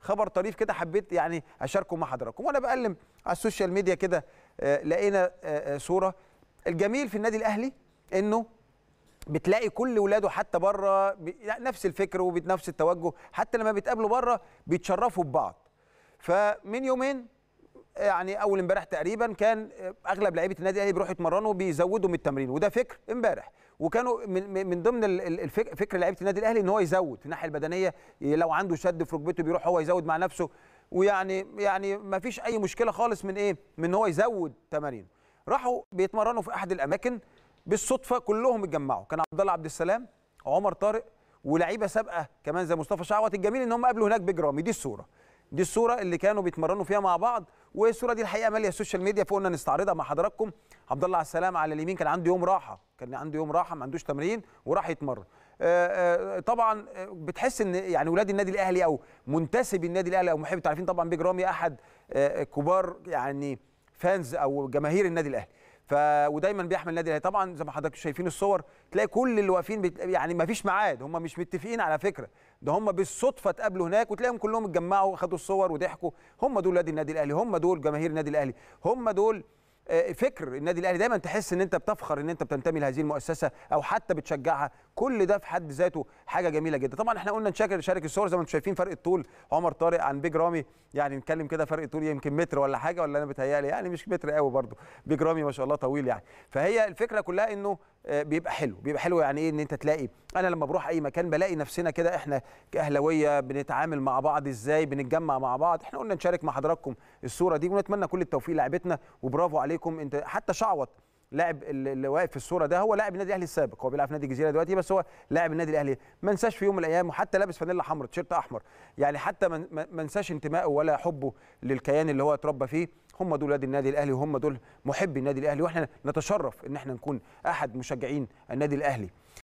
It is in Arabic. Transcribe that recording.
خبر طريف كده حبيت يعني اشاركه مع حضراتكم وانا بقلم على السوشيال ميديا كده آه، لقينا آه، آه، صوره الجميل في النادي الاهلي انه بتلاقي كل ولاده حتى بره نفس الفكر وبنفس التوجه حتى لما بيتقابلوا بره بيتشرفوا ببعض فمن يومين يعني اول امبارح تقريبا كان اغلب لعيبه النادي الاهلي بيروحوا يتمرنوا بيزودوا من التمرين وده فكر امبارح وكانوا من من ضمن فكر لعيبه النادي الاهلي ان هو يزود في الناحيه البدنيه لو عنده شد في ركبته بيروح هو يزود مع نفسه ويعني يعني ما فيش اي مشكله خالص من ايه من ان هو يزود تمارين راحوا بيتمرنوا في احد الاماكن بالصدفه كلهم اتجمعوا كان عبد الله عبد السلام عمر طارق ولعيبه سابقه كمان زي مصطفى شعوت الجميل ان هم قابلوا هناك بجرامي دي الصوره دي الصوره اللي كانوا بيتمرنوا فيها مع بعض والصوره دي الحقيقه ماليه السوشيال ميديا فقلنا نستعرضها مع حضراتكم عبد الله على السلام على اليمين كان عنده يوم راحه كان عنده يوم راحه ما عندوش تمرين وراح يتمرن آه، آه، طبعا آه، بتحس ان يعني ولاد النادي الاهلي او منتسب النادي الاهلي او محب تعرفين طبعا بيج رامي احد كبار يعني فانز او جماهير النادي الاهلي ف ودايما بيحمل النادي الاهلي طبعا زي ما حضرتك شايفين الصور تلاقي كل اللي واقفين بت... يعني ما فيش ميعاد هم مش متفقين على فكره ده هم بالصدفه اتقابلوا هناك وتلاقيهم كلهم اتجمعوا وخدوا الصور وضحكوا هم دول نادي النادي الاهلي هم دول جماهير النادي الاهلي هم دول فكر النادي الاهلي دايما تحس ان انت بتفخر ان انت بتنتمي لهذه المؤسسه او حتى بتشجعها كل ده في حد ذاته حاجه جميله جدا طبعا احنا قلنا نشارك شارك الصور زي ما انتم شايفين فرق الطول عمر طارق عن بيج رامي يعني نتكلم كده فرق طول يمكن متر ولا حاجه ولا انا بتهيالي يعني مش متر قوي برده بيج رامي ما شاء الله طويل يعني فهي الفكره كلها انه آه، بيبقى حلو بيبقى حلو يعني ايه ان انت تلاقي انا لما بروح اي مكان بلاقي نفسنا كده احنا كاهلاويه بنتعامل مع بعض ازاي بنتجمع مع بعض احنا قلنا نشارك مع حضراتكم الصوره دي ونتمنى كل التوفيق لعيبتنا وبرافو عليكم انت حتى شعوط لاعب اللي واقف في الصوره ده هو لاعب النادي الاهلي السابق هو بيلعب في نادي الجزيره دلوقتي بس هو لاعب النادي الاهلي ما انساش في يوم من الايام وحتى لابس فانيلا حمراء تيشيرت احمر يعني حتى ما انساش انتمائه ولا حبه للكيان اللي هو اتربى فيه هم دول ولاد النادي الاهلي وهم دول محبي النادي الاهلي واحنا نتشرف ان احنا نكون احد مشجعين النادي الاهلي